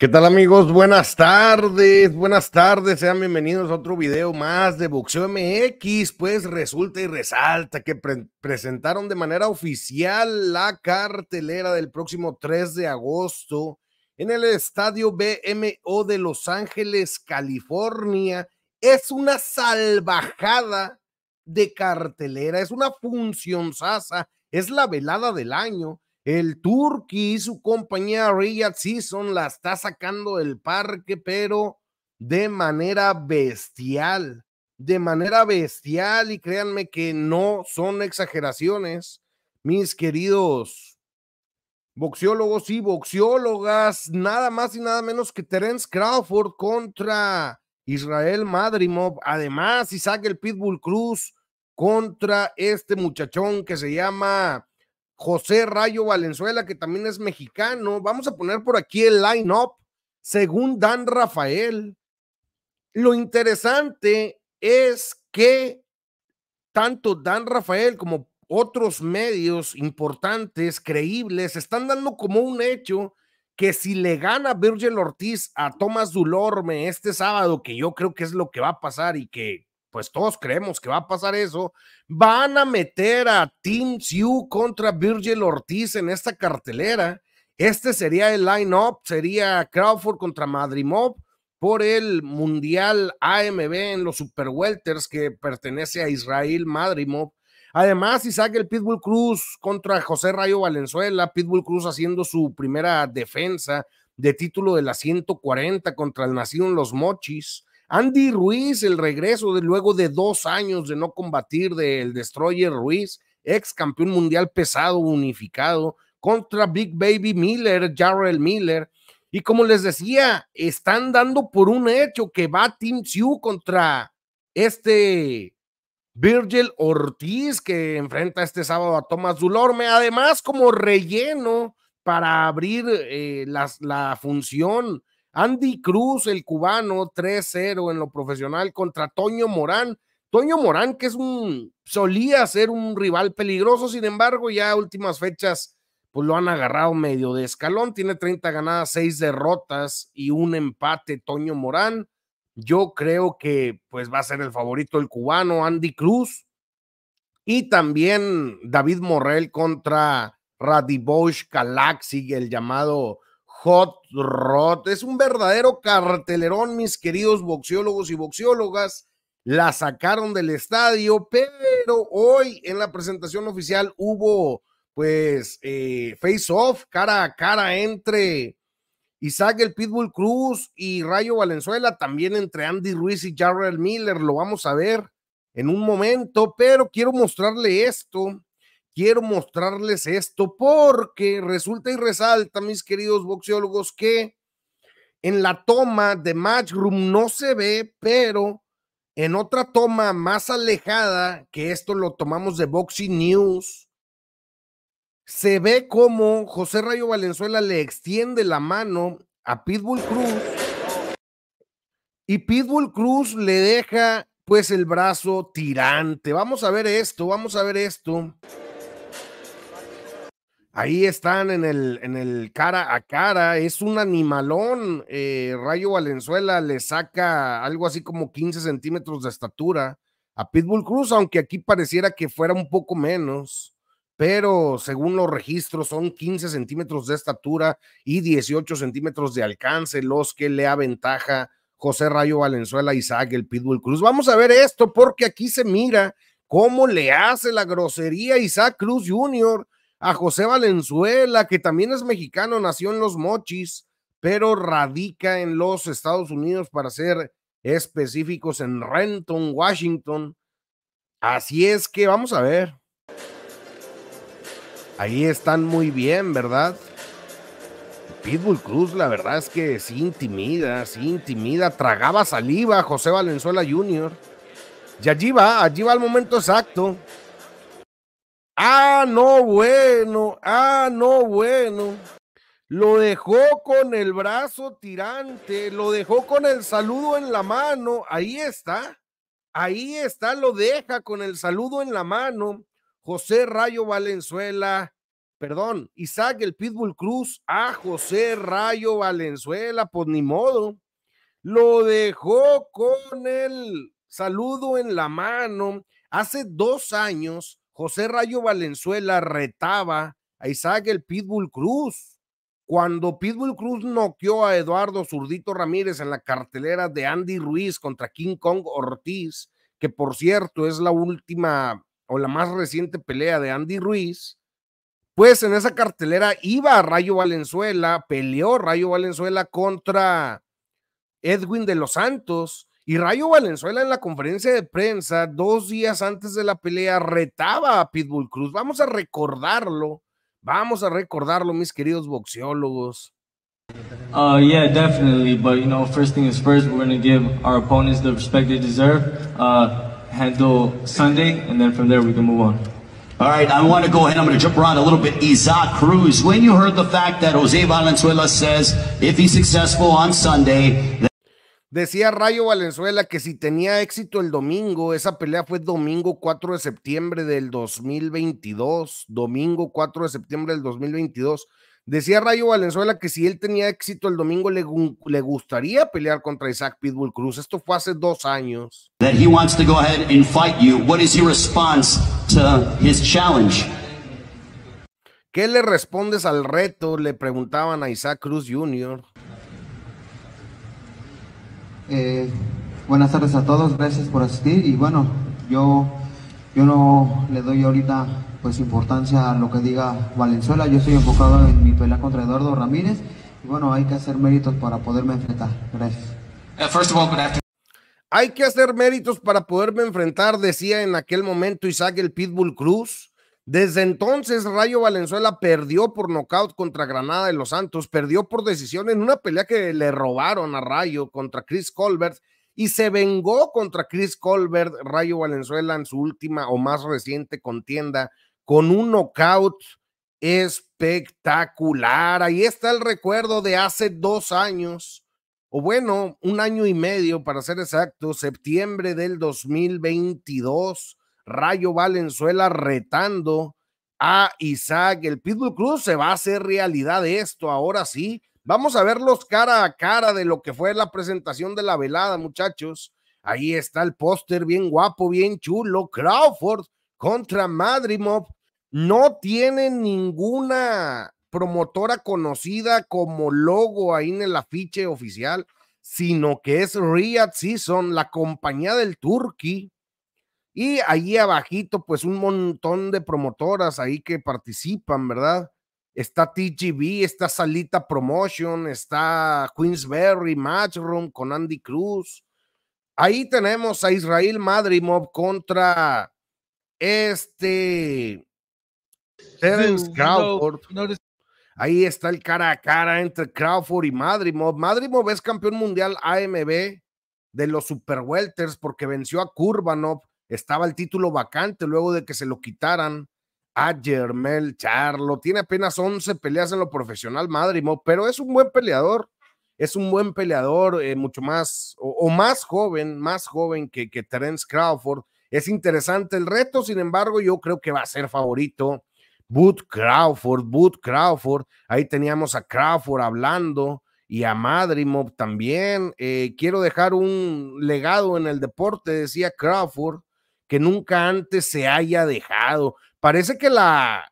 ¿Qué tal amigos? Buenas tardes, buenas tardes, sean bienvenidos a otro video más de Boxeo MX. Pues resulta y resalta que presentaron de manera oficial la cartelera del próximo 3 de agosto en el estadio BMO de Los Ángeles, California. Es una salvajada de cartelera, es una función sasa, es la velada del año el Turki y su compañía Riyadh Season la está sacando del parque, pero de manera bestial, de manera bestial, y créanme que no son exageraciones, mis queridos boxeólogos y boxeólogas, nada más y nada menos que Terence Crawford contra Israel Madrimov, además y Isaac el Pitbull Cruz contra este muchachón que se llama José Rayo Valenzuela, que también es mexicano. Vamos a poner por aquí el line-up según Dan Rafael. Lo interesante es que tanto Dan Rafael como otros medios importantes, creíbles, están dando como un hecho que si le gana Virgil Ortiz a Tomás Dulorme este sábado, que yo creo que es lo que va a pasar y que pues todos creemos que va a pasar eso, van a meter a Team Sioux contra Virgil Ortiz en esta cartelera. Este sería el line-up, sería Crawford contra Madrimov por el Mundial AMB en los Super Welters que pertenece a Israel Madrimov. Además, Isaac el Pitbull Cruz contra José Rayo Valenzuela, Pitbull Cruz haciendo su primera defensa de título de la 140 contra el nacido los Mochis. Andy Ruiz, el regreso de, luego de dos años de no combatir del Destroyer Ruiz, ex campeón mundial pesado unificado, contra Big Baby Miller, Jarrell Miller. Y como les decía, están dando por un hecho que va Team Siu contra este Virgil Ortiz que enfrenta este sábado a Thomas Dulorme, además como relleno para abrir eh, las, la función Andy Cruz, el cubano, 3-0 en lo profesional contra Toño Morán. Toño Morán, que es un, solía ser un rival peligroso, sin embargo, ya últimas fechas, pues lo han agarrado medio de escalón. Tiene 30 ganadas, 6 derrotas y un empate Toño Morán. Yo creo que pues va a ser el favorito el cubano Andy Cruz y también David Morrell contra Radibosh sigue el llamado Hot Rod. Es un verdadero cartelerón, mis queridos boxeólogos y boxeólogas, La sacaron del estadio, pero hoy en la presentación oficial hubo pues eh, face-off, cara a cara entre Isaac el Pitbull Cruz y Rayo Valenzuela, también entre Andy Ruiz y Jarrell Miller, lo vamos a ver en un momento, pero quiero mostrarle esto quiero mostrarles esto porque resulta y resalta, mis queridos boxeólogos, que en la toma de Matchroom no se ve, pero en otra toma más alejada, que esto lo tomamos de Boxing News, se ve como José Rayo Valenzuela le extiende la mano a Pitbull Cruz y Pitbull Cruz le deja pues el brazo tirante. Vamos a ver esto, vamos a ver esto. Ahí están en el, en el cara a cara. Es un animalón. Eh, Rayo Valenzuela le saca algo así como 15 centímetros de estatura a Pitbull Cruz, aunque aquí pareciera que fuera un poco menos. Pero según los registros son 15 centímetros de estatura y 18 centímetros de alcance los que le aventaja José Rayo Valenzuela, Isaac, el Pitbull Cruz. Vamos a ver esto porque aquí se mira cómo le hace la grosería Isaac Cruz Jr a José Valenzuela, que también es mexicano, nació en los Mochis, pero radica en los Estados Unidos para ser específicos en Renton, Washington. Así es que vamos a ver. Ahí están muy bien, ¿verdad? Pitbull Cruz, la verdad es que sí intimida, sí intimida, tragaba saliva José Valenzuela Jr. Y allí va, allí va al momento exacto. Ah, no, bueno. Ah, no, bueno. Lo dejó con el brazo tirante, lo dejó con el saludo en la mano. Ahí está. Ahí está, lo deja con el saludo en la mano. José Rayo Valenzuela, perdón, Isaac el Pitbull Cruz a ah, José Rayo Valenzuela, pues ni modo. Lo dejó con el saludo en la mano. Hace dos años José Rayo Valenzuela retaba a Isaac el Pitbull Cruz. Cuando Pitbull Cruz noqueó a Eduardo Zurdito Ramírez en la cartelera de Andy Ruiz contra King Kong Ortiz, que por cierto es la última o la más reciente pelea de Andy Ruiz, pues en esa cartelera iba Rayo Valenzuela, peleó Rayo Valenzuela contra Edwin de los Santos, y Rayo Valenzuela en la conferencia de prensa, dos días antes de la pelea, retaba a Pitbull Cruz. Vamos a recordarlo. Vamos a recordarlo, mis queridos boxeólogos. Uh, yeah, definitely. But, you know, first thing is first, we're going to give our opponents the respect they deserve. Uh, handle Sunday, and then from there we can move on. All right, I want to go ahead. I'm going to jump around a little bit. Isaac Cruz, when you heard the fact that Jose Valenzuela says if he's successful on Sunday, Decía Rayo Valenzuela que si tenía éxito el domingo, esa pelea fue domingo 4 de septiembre del 2022, domingo 4 de septiembre del 2022. Decía Rayo Valenzuela que si él tenía éxito el domingo le, gustaría pelear contra Isaac Pitbull Cruz. Esto fue hace dos años. ¿Qué le respondes al reto? Le preguntaban a Isaac Cruz Jr. Eh, buenas tardes a todos, gracias por asistir y bueno, yo, yo no le doy ahorita pues importancia a lo que diga Valenzuela, yo estoy enfocado en mi pelea contra Eduardo Ramírez y bueno, hay que hacer méritos para poderme enfrentar. Gracias. Uh, hay que hacer méritos para poderme enfrentar, decía en aquel momento Isaac el Pitbull Cruz. Desde entonces, Rayo Valenzuela perdió por nocaut contra Granada de los Santos, perdió por decisión en una pelea que le robaron a Rayo contra Chris Colbert y se vengó contra Chris Colbert, Rayo Valenzuela, en su última o más reciente contienda con un nocaut espectacular. Ahí está el recuerdo de hace dos años, o bueno, un año y medio para ser exacto, septiembre del 2022 Rayo Valenzuela retando a Isaac. El Pitbull Cruz se va a hacer realidad de esto, ahora sí. Vamos a verlos cara a cara de lo que fue la presentación de la velada, muchachos. Ahí está el póster, bien guapo, bien chulo. Crawford contra Madrimov. No tiene ninguna promotora conocida como logo ahí en el afiche oficial, sino que es Riyadh Season, la compañía del Turkey, y allí abajito, pues un montón de promotoras ahí que participan, ¿verdad? Está TGB, está Salita Promotion, está Queensberry, Matchroom con Andy Cruz. Ahí tenemos a Israel Madrimov contra este Terence Crawford. Ahí está el cara a cara entre Crawford y Madrimov. Madrimov es campeón mundial AMB de los Super Welters porque venció a Kurbanov estaba el título vacante luego de que se lo quitaran a Jermel Charlo. Tiene apenas 11 peleas en lo profesional, Madrimov, pero es un buen peleador. Es un buen peleador, eh, mucho más o, más joven, más joven que, que Terence Crawford. Es interesante el reto, sin embargo, yo creo que va a ser favorito. Boot Crawford, Boot Crawford. Ahí teníamos a Crawford hablando y a Madrimov también. Eh, quiero dejar un legado en el deporte, decía Crawford que nunca antes se haya dejado. Parece que la,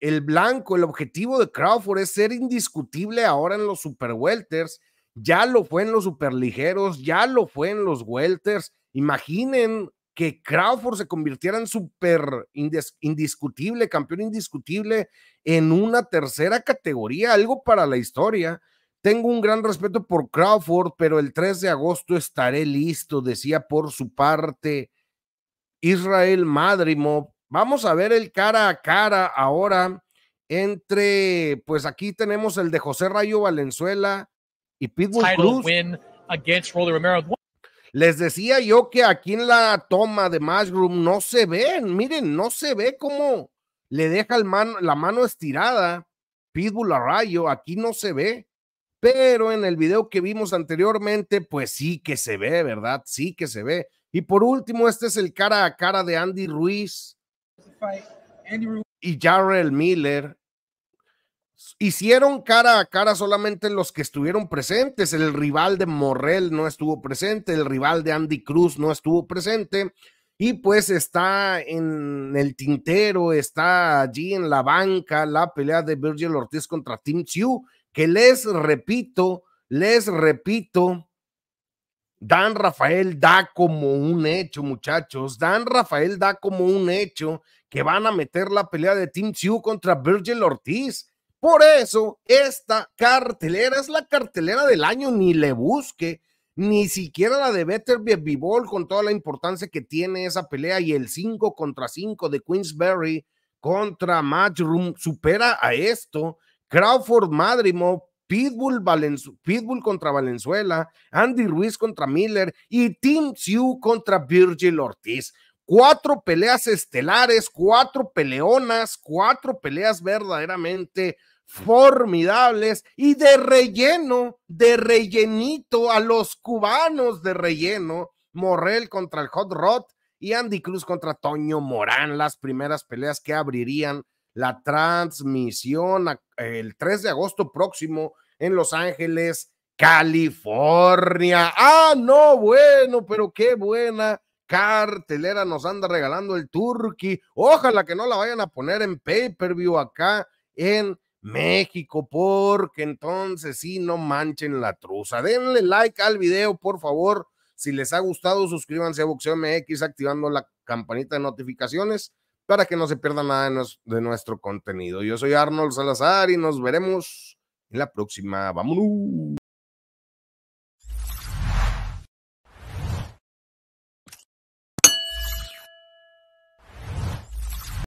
el blanco, el objetivo de Crawford es ser indiscutible ahora en los super welters. Ya lo fue en los super ligeros, ya lo fue en los welters. Imaginen que Crawford se convirtiera en super indiscutible, campeón indiscutible en una tercera categoría, algo para la historia. Tengo un gran respeto por Crawford, pero el 3 de agosto estaré listo, decía por su parte Israel Madrimo. Vamos a ver el cara a cara ahora entre, pues aquí tenemos el de José Rayo Valenzuela y Pitbull Cruz. Les decía yo que aquí en la toma de Mashroom no se ven, miren, no se ve cómo le deja la mano estirada Pitbull a Rayo, aquí no se ve, pero en el video que vimos anteriormente, pues sí que se ve, ¿verdad? Sí que se ve. Y por último, este es el cara a cara de Andy Ruiz y Jarrell Miller. Hicieron cara a cara solamente los que estuvieron presentes. El rival de Morrell no estuvo presente, el rival de Andy Cruz no estuvo presente. Y pues está en el tintero, está allí en la banca la pelea de Virgil Ortiz contra Tim Chu, que les repito, les repito, Dan Rafael da como un hecho, muchachos. Dan Rafael da como un hecho que van a meter la pelea de Team Chu contra Virgil Ortiz. Por eso, esta cartelera es la cartelera del año, ni le busque, ni siquiera la de Better Bibol, con toda la importancia que tiene esa pelea y el 5 contra 5 de Queensberry contra Matchroom supera a esto. Crawford Madrimo. Pitbull, contra Valenzuela, Andy Ruiz contra Miller y Tim Sioux contra Virgil Ortiz. Cuatro peleas estelares, cuatro peleonas, cuatro peleas verdaderamente formidables y de relleno, de rellenito a los cubanos de relleno. Morrell contra el Hot Rod y Andy Cruz contra Toño Morán, las primeras peleas que abrirían la transmisión el 3 de agosto próximo en Los Ángeles, California. Ah, no, bueno, pero qué buena cartelera nos anda regalando el Turqui. Ojalá que no la vayan a poner en pay-per-view acá en México, porque entonces sí, no manchen la truza. Denle like al video, por favor. Si les ha gustado, suscríbanse a Boxeo MX activando la campanita de notificaciones para que no se pierda nada de, nuestro contenido. Yo soy Arnold Salazar y nos veremos en la próxima. vamos.